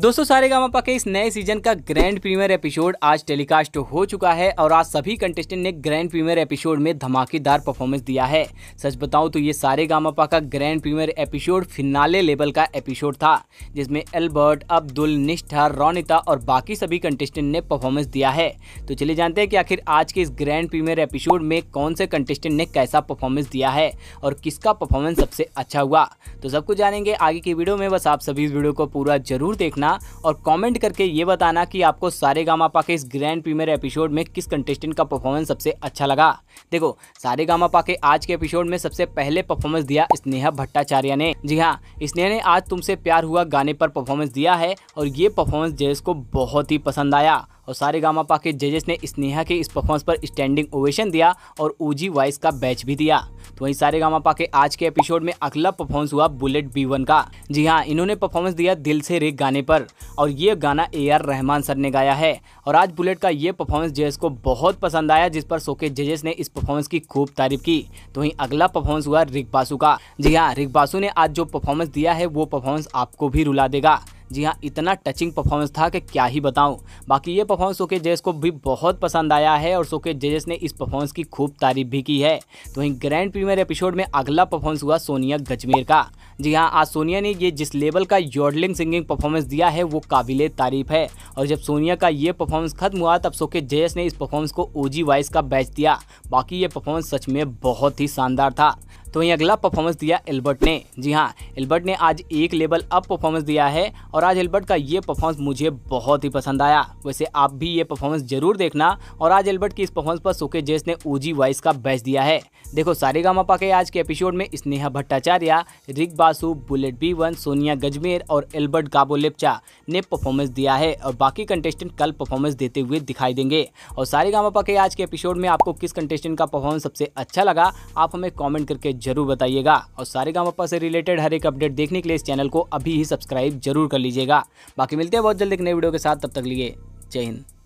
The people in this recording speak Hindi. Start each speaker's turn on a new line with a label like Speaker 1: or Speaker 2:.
Speaker 1: दोस्तों सारे गामा के इस नए सीजन का ग्रैंड प्रीमियर एपिसोड आज टेलीकास्ट हो चुका है और आज सभी कंटेस्टेंट ने ग्रैंड प्रीमियर एपिसोड में धमाकेदार परफॉर्मेंस दिया है सच बताऊं तो ये सारे गामापा का grand premiere episode finale level का एपिसोड था जिसमें एल्बर्ट अब्दुल निष्ठा रौनिता और बाकी सभी कंटेस्टेंट ने परफॉर्मेंस दिया है तो चलिए जानते हैं कि आखिर आज के इस ग्रैंड प्रीमियर एपिसोड में कौन से कंटेस्टेंट ने कैसा परफॉर्मेंस दिया है और किसका परफॉर्मेंस सबसे अच्छा हुआ तो सबको जानेंगे आगे की वीडियो में बस आप सभी वीडियो को पूरा जरूर देखना करना और कमेंट करके ये बताना कि आपको सारे पा के इस ग्रैंड प्रीमियर एपिसोड में किस कंटेस्टेंट का परफॉर्मेंस सबसे अच्छा लगा देखो सारे गामापा के आज के एपिसोड में सबसे पहले परफॉर्मेंस दिया स्नेहा भट्टाचार्य ने जी हाँ स्नेहा ने आज तुमसे प्यार हुआ गाने पर परफॉर्मेंस दिया है और ये परफॉर्मेंस जयस को बहुत ही पसंद आया और सारे गामापा के जजेस ने स्नेहा के इस परफॉर्मेंस पर स्टैंडिंग ओवेशन दिया और ओजी वाइस का बैच भी दिया तो वहीं सारे गामापा के आज के एपिसोड में अगला परफॉर्मेंस हुआ बुलेट बी वन का जी हाँ इन्होंने परफॉर्मेंस दिया दिल से रे गाने पर और ये गाना ए आर रहमान सर ने गाया है और आज बुलेट का ये परफॉर्मेंस जजेस को बहुत पसंद आया जिस पर सोके के जजेस ने इस परफॉर्मेंस की खूब तारीफ की तो वहीं अगला परफॉर्मेंस हुआ रिक बासु का जी हाँ रिक बासु ने आज जो परफॉर्मेंस दिया है वो परफॉर्मेंस आपको भी रुला देगा जी हाँ इतना टचिंग परफॉर्मेंस था कि क्या ही बताऊँ बाकी ये परफॉर्मेंस सोके जेस को भी बहुत पसंद आया है और सोके जेजेस ने इस परफॉर्मेंस की खूब तारीफ भी की है तो वहीं ग्रैंड प्रीमियर एपिसोड में अगला परफॉर्मेंस हुआ सोनिया गजमेर का जी हाँ आज सोनिया ने ये जिस लेवल का योडलिंग सिंगिंग परफॉर्मेंस दिया है वो काबिल तारीफ है और जब सोनिया का ये परफॉर्मेंस खत्म हुआ तब सोके जजेस ने इस परफॉर्मेंस को ओजी वाइस का बैच दिया बाकी ये परफॉर्मेंस सच में बहुत ही शानदार था तो वहीं अगला परफॉर्मेंस दिया एल्बर्ट ने जी हाँ एल्बर्ट ने आज एक लेवल अप परफॉर्मेंस दिया है और और आज एल्बर्ट का ये परफॉर्मेंस मुझे बहुत ही पसंद आया वैसे आप भी ये परफॉर्मेंस जरूर देखना और आज एल्बर्ट की इस परफॉर्मेंस पर सुके जेस ने ओजी वॉइस का बैच दिया है देखो सारे गामा के आज के एपिसोड में Sneha Bhattacharya Rik Basu bullet B one Sonia Gajmer और एल्बर्ट गाबो लेप्चा ने परफॉर्मेंस दिया है और बाकी कंटेस्टेंट कल परफॉर्मेंस देते हुए दिखाई देंगे और सारे गामा के आज के एपिसोड में आपको किस कंटेस्टेंट का परफॉर्मेंस सबसे अच्छा लगा आप हमें कॉमेंट करके जरूर बताइएगा और सारे गामा से रिलेटेड हर एक अपडेट देखने के लिए इस चैनल को अभी ही सब्सक्राइब जरूर कर लीजिए लीजिएगा बाकी मिलते हैं बहुत जल्द एक नई वीडियो के साथ तब तक लिए जय हिंद